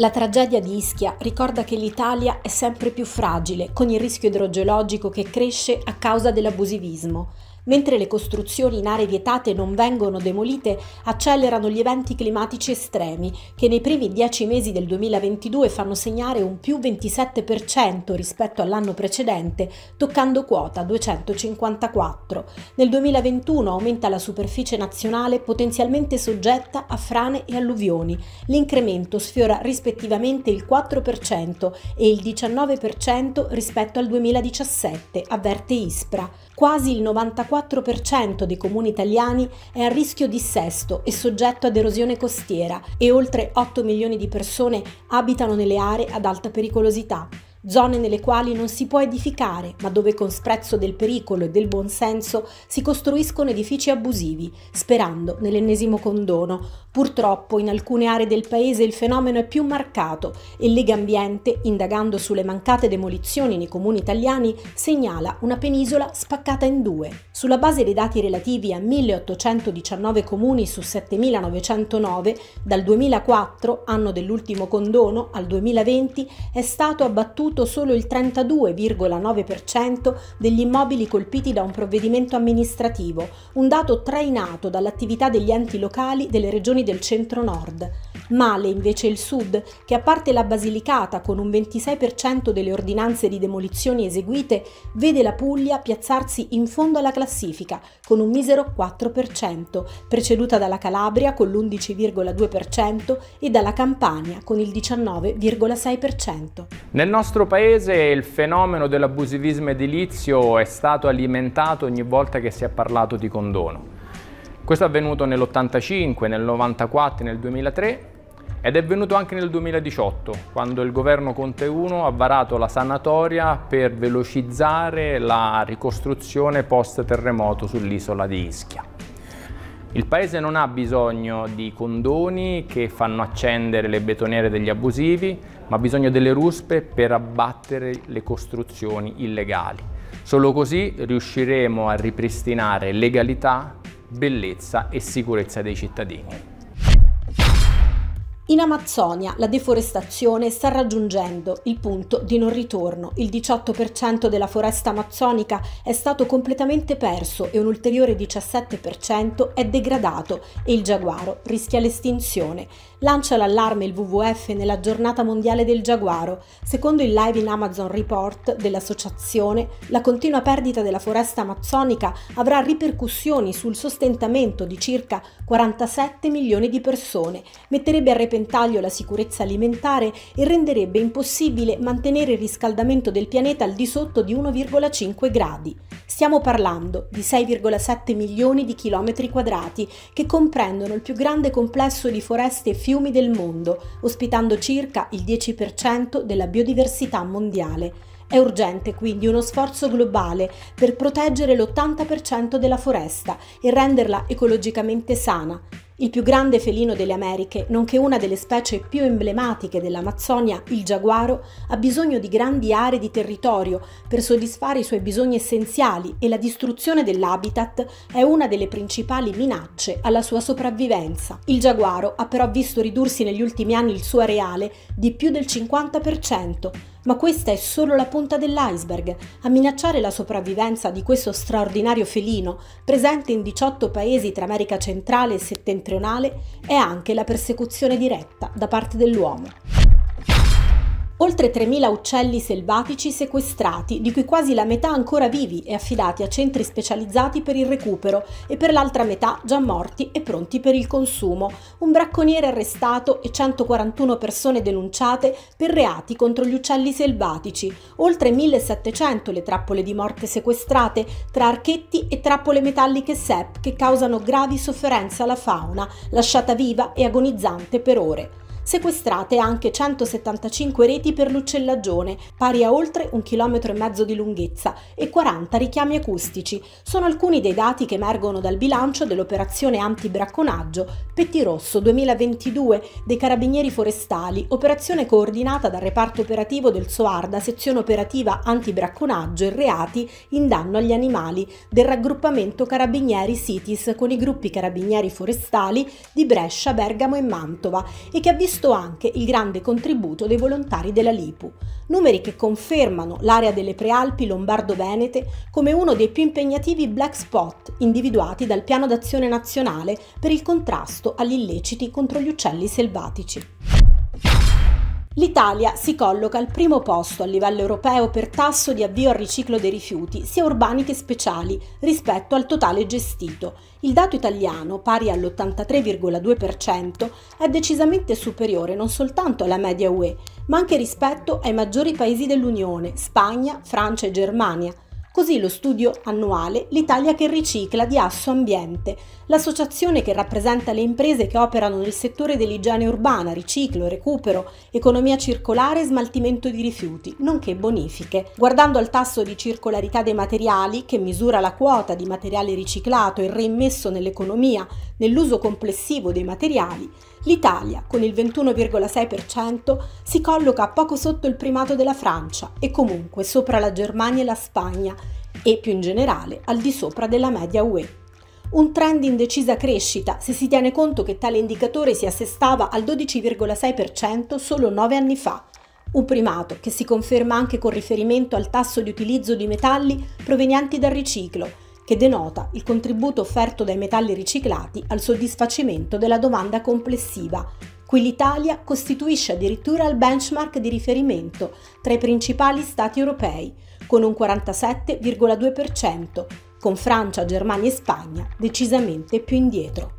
La tragedia di Ischia ricorda che l'Italia è sempre più fragile, con il rischio idrogeologico che cresce a causa dell'abusivismo. Mentre le costruzioni in aree vietate non vengono demolite, accelerano gli eventi climatici estremi, che nei primi dieci mesi del 2022 fanno segnare un più 27% rispetto all'anno precedente, toccando quota 254. Nel 2021 aumenta la superficie nazionale potenzialmente soggetta a frane e alluvioni. L'incremento sfiora rispettivamente il 4% e il 19% rispetto al 2017, avverte ISPRA. Quasi il 94% l'84% dei comuni italiani è a rischio di sesto e soggetto ad erosione costiera e oltre 8 milioni di persone abitano nelle aree ad alta pericolosità zone nelle quali non si può edificare, ma dove con sprezzo del pericolo e del buonsenso si costruiscono edifici abusivi, sperando nell'ennesimo condono. Purtroppo in alcune aree del paese il fenomeno è più marcato e Lega Ambiente, indagando sulle mancate demolizioni nei comuni italiani, segnala una penisola spaccata in due. Sulla base dei dati relativi a 1819 comuni su 7909, dal 2004, anno dell'ultimo condono, al 2020 è stato abbattuto venduto solo il 32,9% degli immobili colpiti da un provvedimento amministrativo, un dato trainato dall'attività degli enti locali delle regioni del centro-nord. Male invece il sud, che a parte la Basilicata con un 26% delle ordinanze di demolizioni eseguite, vede la Puglia piazzarsi in fondo alla classifica con un misero 4%, preceduta dalla Calabria con l'11,2% e dalla Campania con il 19,6%. Nel nostro paese il fenomeno dell'abusivismo edilizio è stato alimentato ogni volta che si è parlato di condono. Questo è avvenuto nell'85, nel 94, nel 2003 ed è venuto anche nel 2018, quando il governo Conte 1 ha varato la sanatoria per velocizzare la ricostruzione post-terremoto sull'isola di Ischia. Il paese non ha bisogno di condoni che fanno accendere le betoniere degli abusivi, ma ha bisogno delle ruspe per abbattere le costruzioni illegali. Solo così riusciremo a ripristinare legalità, bellezza e sicurezza dei cittadini. In Amazzonia la deforestazione sta raggiungendo il punto di non ritorno. Il 18% della foresta amazzonica è stato completamente perso e un ulteriore 17% è degradato e il giaguaro rischia l'estinzione. Lancia l'allarme il WWF nella giornata mondiale del giaguaro. Secondo il Live in Amazon Report dell'associazione, la continua perdita della foresta amazzonica avrà ripercussioni sul sostentamento di circa 47 milioni di persone, metterebbe a repentaglio repentaglio la sicurezza alimentare e renderebbe impossibile mantenere il riscaldamento del pianeta al di sotto di 1,5 gradi. Stiamo parlando di 6,7 milioni di chilometri quadrati che comprendono il più grande complesso di foreste e fiumi del mondo, ospitando circa il 10% della biodiversità mondiale. È urgente quindi uno sforzo globale per proteggere l'80% della foresta e renderla ecologicamente sana, il più grande felino delle Americhe, nonché una delle specie più emblematiche dell'Amazzonia, il giaguaro, ha bisogno di grandi aree di territorio per soddisfare i suoi bisogni essenziali e la distruzione dell'habitat è una delle principali minacce alla sua sopravvivenza. Il giaguaro ha però visto ridursi negli ultimi anni il suo areale di più del 50%, ma questa è solo la punta dell'iceberg. A minacciare la sopravvivenza di questo straordinario felino, presente in 18 paesi tra America centrale e settentrionale, è anche la persecuzione diretta da parte dell'uomo oltre 3.000 uccelli selvatici sequestrati, di cui quasi la metà ancora vivi e affidati a centri specializzati per il recupero e per l'altra metà già morti e pronti per il consumo, un bracconiere arrestato e 141 persone denunciate per reati contro gli uccelli selvatici, oltre 1.700 le trappole di morte sequestrate tra archetti e trappole metalliche SEP che causano gravi sofferenze alla fauna, lasciata viva e agonizzante per ore. Sequestrate anche 175 reti per l'uccellagione, pari a oltre un chilometro e mezzo di lunghezza, e 40 richiami acustici. Sono alcuni dei dati che emergono dal bilancio dell'operazione antibracconaggio Pettirosso 2022 dei Carabinieri Forestali, operazione coordinata dal reparto operativo del SOARDA, sezione operativa antibracconaggio e reati in danno agli animali del raggruppamento Carabinieri Cities con i gruppi Carabinieri Forestali di Brescia, Bergamo e Mantova e che ha visto visto anche il grande contributo dei volontari della Lipu, numeri che confermano l'area delle Prealpi Lombardo-Venete come uno dei più impegnativi black spot individuati dal Piano d'Azione Nazionale per il contrasto agli illeciti contro gli uccelli selvatici. L'Italia si colloca al primo posto a livello europeo per tasso di avvio al riciclo dei rifiuti, sia urbani che speciali, rispetto al totale gestito. Il dato italiano, pari all'83,2%, è decisamente superiore non soltanto alla media UE, ma anche rispetto ai maggiori paesi dell'Unione, Spagna, Francia e Germania Così lo studio annuale L'Italia che ricicla di Asso Ambiente, l'associazione che rappresenta le imprese che operano nel settore dell'igiene urbana, riciclo, recupero, economia circolare e smaltimento di rifiuti, nonché bonifiche. Guardando al tasso di circolarità dei materiali, che misura la quota di materiale riciclato e reimmesso nell'economia, nell'uso complessivo dei materiali, l'Italia, con il 21,6%, si colloca poco sotto il primato della Francia e comunque sopra la Germania e la Spagna, e più in generale al di sopra della media UE. Un trend in decisa crescita se si tiene conto che tale indicatore si assestava al 12,6% solo nove anni fa, un primato che si conferma anche con riferimento al tasso di utilizzo di metalli provenienti dal riciclo, che denota il contributo offerto dai metalli riciclati al soddisfacimento della domanda complessiva, cui l'Italia costituisce addirittura il benchmark di riferimento tra i principali stati europei, con un 47,2%, con Francia, Germania e Spagna decisamente più indietro.